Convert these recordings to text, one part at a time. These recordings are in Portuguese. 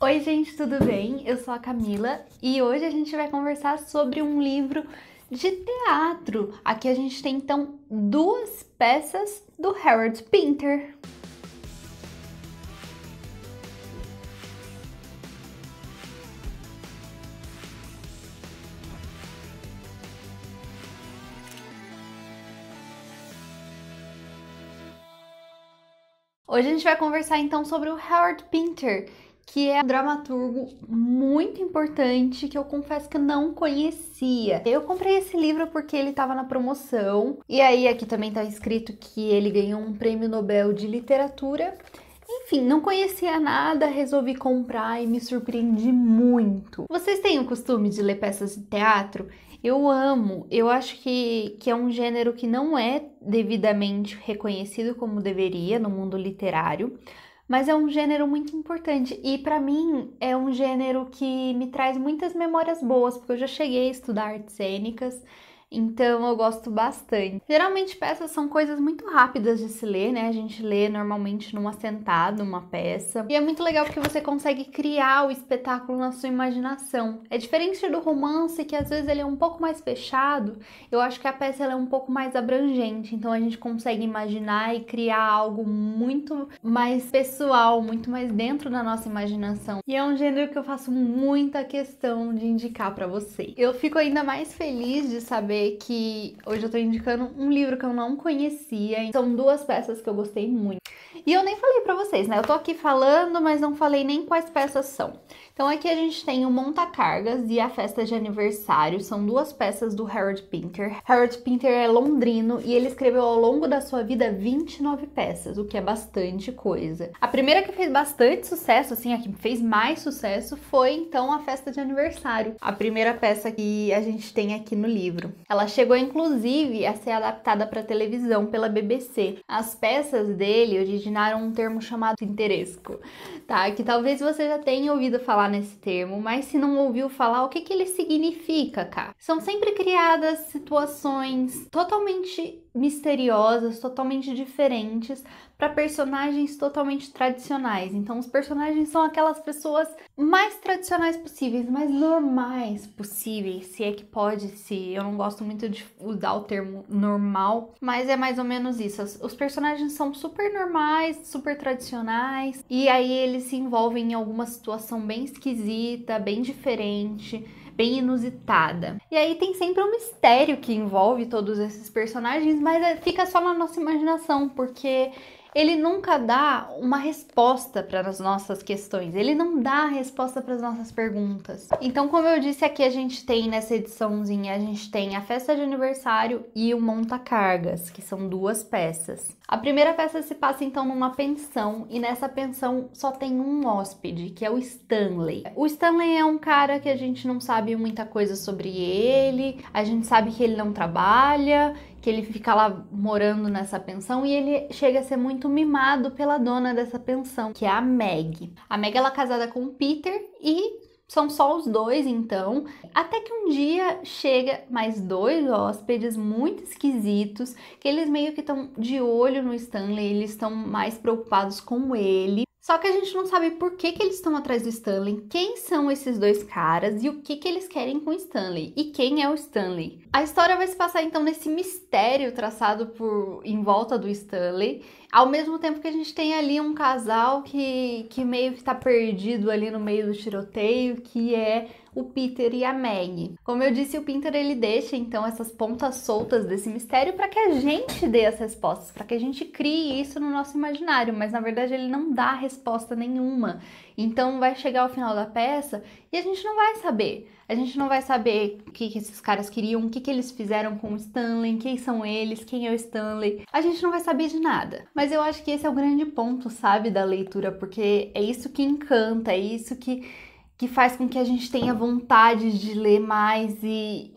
Oi, gente, tudo bem? Eu sou a Camila e hoje a gente vai conversar sobre um livro de teatro. Aqui a gente tem então duas peças do Harold Pinter. Hoje a gente vai conversar então sobre o Howard Pinter, que é um dramaturgo muito importante que eu confesso que eu não conhecia. Eu comprei esse livro porque ele estava na promoção, e aí aqui também está escrito que ele ganhou um prêmio Nobel de Literatura. Enfim, não conhecia nada, resolvi comprar e me surpreendi muito. Vocês têm o costume de ler peças de teatro? Eu amo, eu acho que, que é um gênero que não é devidamente reconhecido como deveria no mundo literário, mas é um gênero muito importante e para mim é um gênero que me traz muitas memórias boas, porque eu já cheguei a estudar artes cênicas então eu gosto bastante. Geralmente peças são coisas muito rápidas de se ler, né? A gente lê normalmente numa sentada uma peça. E é muito legal porque você consegue criar o espetáculo na sua imaginação. É diferente do romance que às vezes ele é um pouco mais fechado. Eu acho que a peça é um pouco mais abrangente, então a gente consegue imaginar e criar algo muito mais pessoal, muito mais dentro da nossa imaginação. E é um gênero que eu faço muita questão de indicar para você. Eu fico ainda mais feliz de saber dizer que hoje eu tô indicando um livro que eu não conhecia. São duas peças que eu gostei muito. E eu nem falei pra vocês, né? Eu tô aqui falando, mas não falei nem quais peças são. Então aqui a gente tem o Monta Cargas e a Festa de Aniversário. São duas peças do Harold Pinter. Harold Pinter é londrino e ele escreveu ao longo da sua vida 29 peças, o que é bastante coisa. A primeira que fez bastante sucesso, assim, a que fez mais sucesso foi então a Festa de Aniversário. A primeira peça que a gente tem aqui no livro. Ela chegou inclusive a ser adaptada para televisão pela BBC. As peças dele originaram um termo chamado interesco tá? Que talvez você já tenha ouvido falar nesse termo, mas se não ouviu falar, o que, que ele significa, cara? São sempre criadas situações totalmente misteriosas, totalmente diferentes, para personagens totalmente tradicionais. Então, os personagens são aquelas pessoas mais tradicionais possíveis, mais normais possíveis, se é que pode, se eu não gosto muito de usar o termo normal, mas é mais ou menos isso. Os personagens são super normais, super tradicionais, e aí eles eles se envolvem em alguma situação bem esquisita, bem diferente, bem inusitada. E aí tem sempre um mistério que envolve todos esses personagens, mas eh, fica só na nossa imaginação, porque ele nunca dá uma resposta para as nossas questões, ele não dá a resposta para as nossas perguntas. Então, como eu disse aqui, a gente tem nessa ediçãozinha, a gente tem a festa de aniversário e o monta-cargas, que são duas peças. A primeira peça se passa então numa pensão e nessa pensão só tem um hóspede, que é o Stanley. O Stanley é um cara que a gente não sabe muita coisa sobre ele, a gente sabe que ele não trabalha que ele fica lá morando nessa pensão e ele chega a ser muito mimado pela dona dessa pensão, que é a Meg. A Meg ela é casada com o Peter e são só os dois, então. Até que um dia chega mais dois hóspedes muito esquisitos, que eles meio que estão de olho no Stanley, eles estão mais preocupados com ele. Só que a gente não sabe por que, que eles estão atrás do Stanley, quem são esses dois caras e o que, que eles querem com o Stanley e quem é o Stanley. A história vai se passar então nesse mistério traçado por em volta do Stanley, ao mesmo tempo que a gente tem ali um casal que, que meio que está perdido ali no meio do tiroteio, que é o Peter e a Maggie. Como eu disse, o Peter ele deixa então essas pontas soltas desse mistério para que a gente dê as respostas, para que a gente crie isso no nosso imaginário, mas na verdade ele não dá resposta nenhuma. Então vai chegar ao final da peça e a gente não vai saber. A gente não vai saber o que, esses caras queriam, o que, que eles fizeram com o Stanley, quem são eles, quem é o Stanley. A gente não vai saber de nada. Mas eu acho que esse é o grande ponto, sabe, da leitura, porque é isso que encanta, é isso que que faz com que a gente tenha vontade de ler mais e,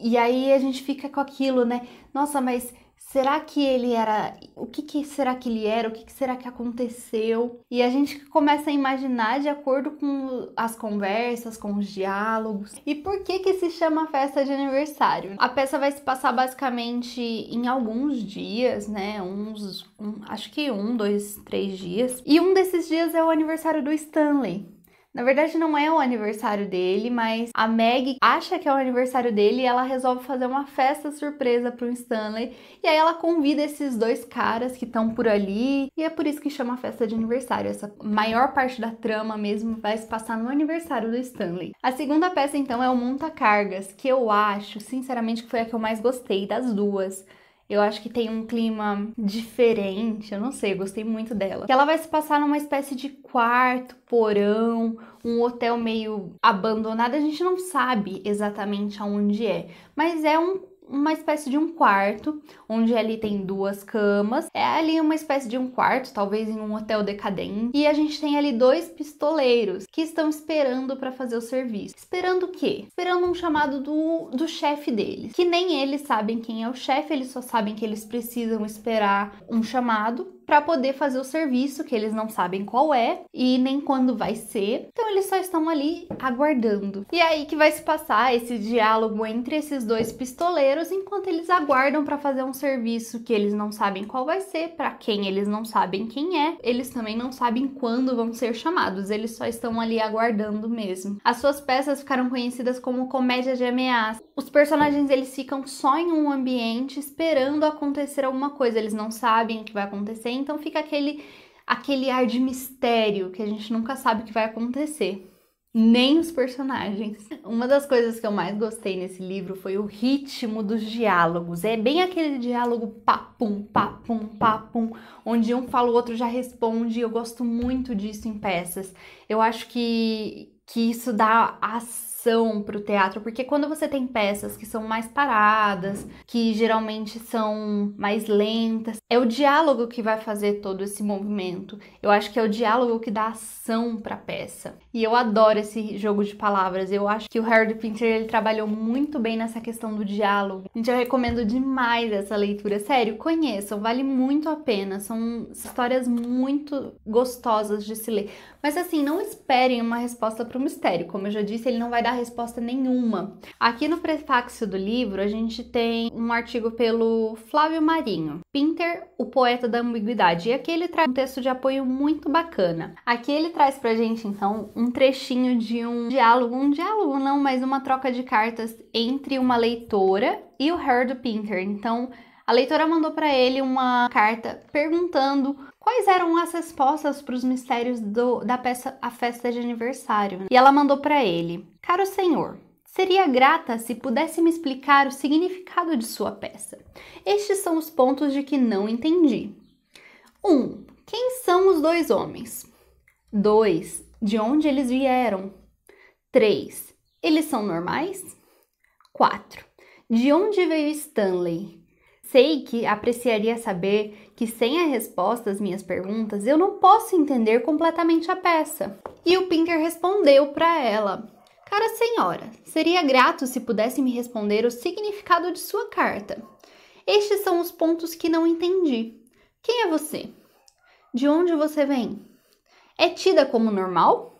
e aí a gente fica com aquilo, né? Nossa, mas será que ele era. O que, que será que ele era? O que, que será que aconteceu? E a gente começa a imaginar de acordo com as conversas, com os diálogos. E por que, que se chama festa de aniversário? A peça vai se passar basicamente em alguns dias, né? Uns. Um, acho que um, dois, três dias. E um desses dias é o aniversário do Stanley na verdade, não é o aniversário dele, mas a Meg acha que é o aniversário dele e ela resolve fazer uma festa surpresa pro Stanley. E aí ela convida esses dois caras que estão por ali, e é por isso que chama festa de aniversário. Essa maior parte da trama mesmo vai se passar no aniversário do Stanley. A segunda peça, então, é o Monta Cargas, que eu acho, sinceramente, que foi a que eu mais gostei das duas. Eu acho que tem um clima diferente, eu não sei, eu gostei muito dela. Que ela vai se passar numa espécie de quarto, porão, um hotel meio abandonado, a gente não sabe exatamente aonde é, mas é um uma espécie de um quarto, onde ali tem duas camas. É ali uma espécie de um quarto, talvez em um hotel decadente. E a gente tem ali dois pistoleiros que estão esperando para fazer o serviço. Esperando o quê? Esperando um chamado do, do chefe deles. Que nem eles sabem quem é o chefe, eles só sabem que eles precisam esperar um chamado para poder fazer o serviço que eles não sabem qual é e nem quando vai ser. Então eles só estão ali aguardando. E é aí que vai se passar esse diálogo entre esses dois pistoleiros enquanto eles aguardam para fazer um serviço que eles não sabem qual vai ser, para quem eles não sabem quem é. Eles também não sabem quando vão ser chamados, eles só estão ali aguardando mesmo. As suas peças ficaram conhecidas como comédia de ameaça. Os personagens eles ficam só em um ambiente esperando acontecer alguma coisa, eles não sabem o que vai acontecer então fica aquele aquele ar de mistério que a gente nunca sabe o que vai acontecer. Nem os personagens. Uma das coisas que eu mais gostei nesse livro foi o ritmo dos diálogos. É bem aquele diálogo papum, papum, papum, onde um fala o outro já responde. Eu gosto muito disso em peças. Eu acho que, que isso dá as ação para o teatro, porque quando você tem peças que são mais paradas, que geralmente são mais lentas, é o diálogo que vai fazer todo esse movimento. Eu acho que é o diálogo que dá ação para a peça. E eu adoro esse jogo de palavras. Eu acho que o Harold Pinter ele trabalhou muito bem nessa questão do diálogo. Gente, eu recomendo demais essa leitura. Sério, conheçam, vale muito a pena. São histórias muito gostosas de se ler. Mas assim, não esperem uma resposta para o mistério. Como eu já disse, ele não vai dar dar resposta nenhuma. Aqui no prefácio do livro, a gente tem um artigo pelo Flávio Marinho, Pinter, o poeta da ambiguidade, e aqui ele traz um texto de apoio muito bacana. Aqui ele traz pra gente, então, um trechinho de um diálogo, um diálogo não, mas uma troca de cartas entre uma leitora e o Harold Pinter. Então, a leitora mandou para ele uma carta perguntando quais eram as respostas para os mistérios do, da peça A Festa de Aniversário. Né? E ela mandou para ele: Caro senhor, Seria grata se pudesse me explicar o significado de sua peça. Estes são os pontos de que não entendi. 1. Um, quem são os dois homens? 2. De onde eles vieram? 3. Eles são normais? 4. De onde veio Stanley? Sei que apreciaria saber que sem a resposta às minhas perguntas eu não posso entender completamente a peça. E o Pinter respondeu para ela: Cara senhora, seria grato se pudesse me responder o significado de sua carta. Estes são os pontos que não entendi. Quem é você? De onde você vem? É tida como normal?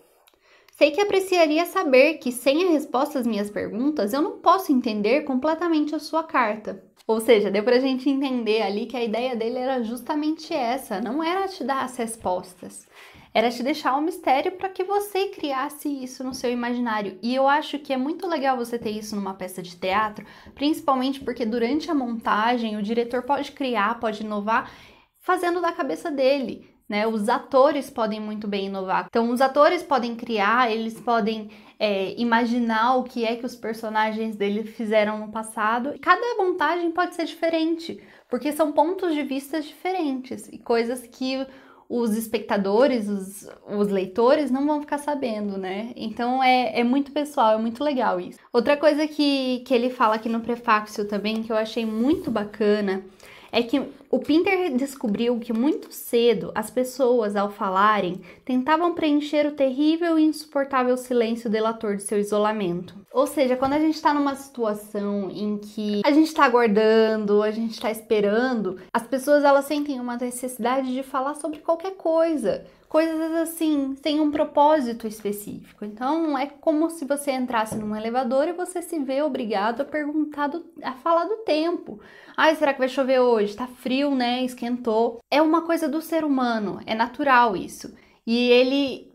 Sei que apreciaria saber que, sem a resposta às minhas perguntas, eu não posso entender completamente a sua carta. Ou seja, deu para a gente entender ali que a ideia dele era justamente essa, não era te dar as respostas, era te deixar um mistério para que você criasse isso no seu imaginário. E eu acho que é muito legal você ter isso numa peça de teatro, principalmente porque durante a montagem o diretor pode criar, pode inovar, fazendo da cabeça dele. Né? Os atores podem muito bem inovar. Então, os atores podem criar, eles podem é, imaginar o que é que os personagens dele fizeram no passado. cada montagem pode ser diferente, porque são pontos de vista diferentes e coisas que os espectadores, os, os leitores não vão ficar sabendo, né? Então é, é muito pessoal, é muito legal isso. Outra coisa que, que ele fala aqui no prefácio também, que eu achei muito bacana, é que o Pinter descobriu que muito cedo as pessoas, ao falarem, tentavam preencher o terrível e insuportável silêncio delator de seu isolamento. Ou seja, quando a gente está numa situação em que a gente está aguardando, a gente está esperando, as pessoas elas sentem uma necessidade de falar sobre qualquer coisa. Coisas assim, sem um propósito específico. Então, é como se você entrasse num elevador e você se vê obrigado a perguntar, do, a falar do tempo. Ai, será que vai chover hoje? Tá frio, né? Esquentou. É uma coisa do ser humano, é natural isso. E ele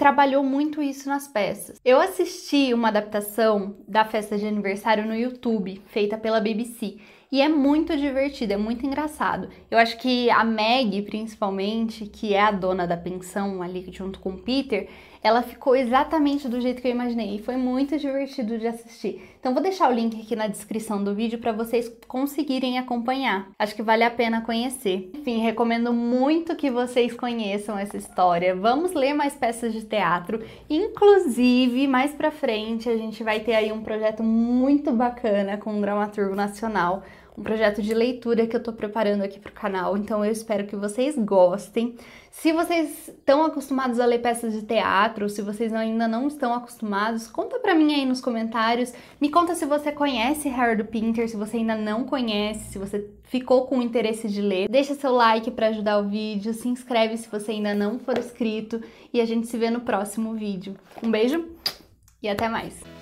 trabalhou muito isso nas peças. Eu assisti uma adaptação da festa de aniversário no YouTube, feita pela BBC. E é muito divertido, é muito engraçado. Eu acho que a Meg, principalmente, que é a dona da pensão ali junto com o Peter, ela ficou exatamente do jeito que eu imaginei e foi muito divertido de assistir. Então vou deixar o link aqui na descrição do vídeo para vocês conseguirem acompanhar. Acho que vale a pena conhecer. Enfim, recomendo muito que vocês conheçam essa história. Vamos ler mais peças de teatro, inclusive mais para frente a gente vai ter aí um projeto muito bacana com um dramaturgo nacional um projeto de leitura que eu tô preparando aqui pro canal, então eu espero que vocês gostem. Se vocês estão acostumados a ler peças de teatro, se vocês ainda não estão acostumados, conta pra mim aí nos comentários. Me conta se você conhece Harold Pinter, se você ainda não conhece, se você ficou com interesse de ler. Deixa seu like para ajudar o vídeo, se inscreve se você ainda não for inscrito e a gente se vê no próximo vídeo. Um beijo e até mais!